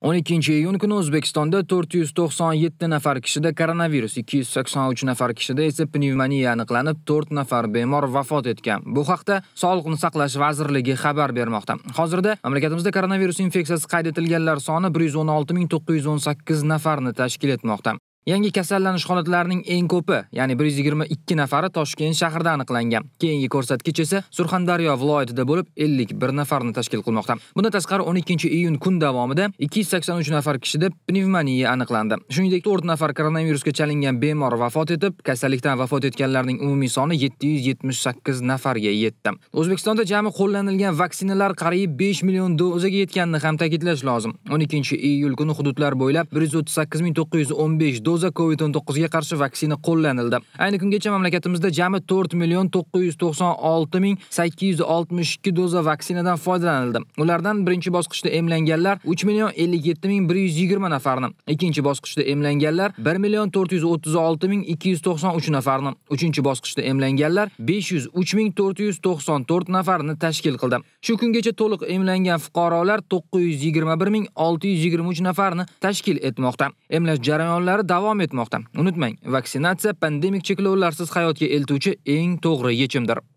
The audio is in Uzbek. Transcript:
12 iyun kuni O'zbekistonda 497 nafar kishida koronavirus, 283 nafar kishida esa pnevmoniya aniqlanib, 4 nafar bemor vafot etgan. Bu haqda Sog'liqni saqlash vazirligi xabar bermoqda. Hozirda mamlakatimizda koronavirus infeksiyasi qayd etilganlar soni 116918 nafarni tashkil etmoqda. Yangi kasallanish holatlarining eng ko'pi, ya'ni 122 nafari Toshkent shahrida aniqlangan. Keyingi ko'rsatkich esa Surxondaryo viloyatida bo'lib, 51 nafarni tashkil qilmoqda. Bundan tashqari 12-iyun kun davomida 283 nafar kishida pnevmoniya aniqlandi. Shuningdek, 4 nafar koronavirusga chalingan bemor vafot etib, kasallikdan vafot etganlarning umumiy soni 778 nafarga yetdi. O'zbekistonda jami qo'llanilgan vaksinalar qariyb 5 million dozaga yetganini ham ta'kidlash lozim. 12-iyul kuni hududlar bo'ylab 138915 doza COVID-19 ga qarshi vaksina qo'llanildi. Ayni kungacha mamlakatimizda jami 4 million 996 ming 862 doza vaksinadan foydalanildi. Ulardan birinchi bosqichda emlanganlar 3 million 57 ming 120 nafarni, ikkinchi bosqichda emlanganlar 1 million 436 ming 293 nafarni, uchinchi bosqichda emlanganlar 503 ming 494 nafarni tashkil qildi. Shu kungacha to'liq emlangan fuqarolar 921 ming 623 nafarni tashkil etmoqda. Emlash jarayonlari davom davom etmoqda. Unutmang, vaksinatsiya pandemik cheklovlarsiz hayotga eltuvchi eng to'g'ri yechimdir.